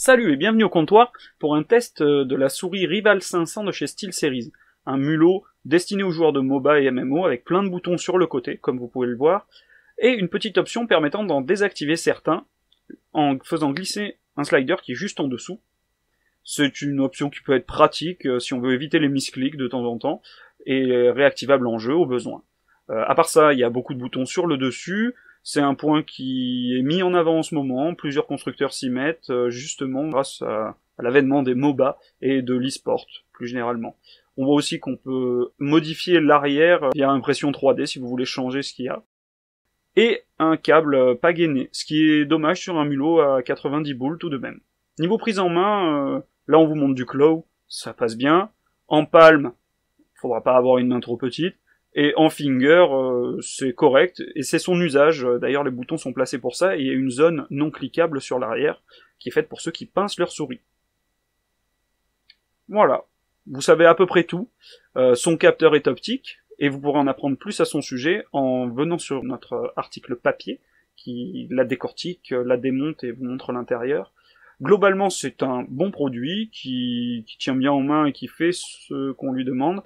Salut et bienvenue au comptoir pour un test euh, de la souris Rival 500 de chez SteelSeries, un mulot destiné aux joueurs de MOBA et MMO avec plein de boutons sur le côté, comme vous pouvez le voir, et une petite option permettant d'en désactiver certains en faisant glisser un slider qui est juste en dessous. C'est une option qui peut être pratique euh, si on veut éviter les misclics de temps en temps et euh, réactivable en jeu au besoin. à part ça, il y a beaucoup de boutons sur le dessus, c'est un point qui est mis en avant en ce moment, plusieurs constructeurs s'y mettent, euh, justement grâce à, l'avènement des MOBA et de l'e-sport plus généralement. On voit aussi qu'on peut modifier l'arrière via euh, impression 3D si vous voulez changer ce qu'il y a. Et un câble euh, pas gainé, ce qui est dommage sur un mulot à 90 boules tout de même. Niveau prise en main, là on vous montre du claw, ça passe bien. En palme, faudra pas avoir une main trop petite. Et en finger, euh, c'est correct, et c'est son usage. D'ailleurs, les boutons sont placés pour ça, et il y a une zone non cliquable sur l'arrière, qui est faite pour ceux qui pincent leur souris. Voilà. Vous savez à peu près tout. Euh, son capteur est optique, et vous pourrez en apprendre plus à son sujet en venant sur notre article papier, qui la décortique, la démonte et vous montre l'intérieur. Globalement, c'est un bon produit qui, qui tient bien en main et qui fait ce qu'on lui demande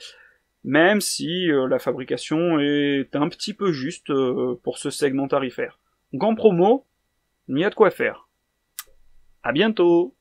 même si euh, la fabrication est un petit peu juste euh, pour ce segment tarifaire. Donc en promo, il y a de quoi faire. À bientôt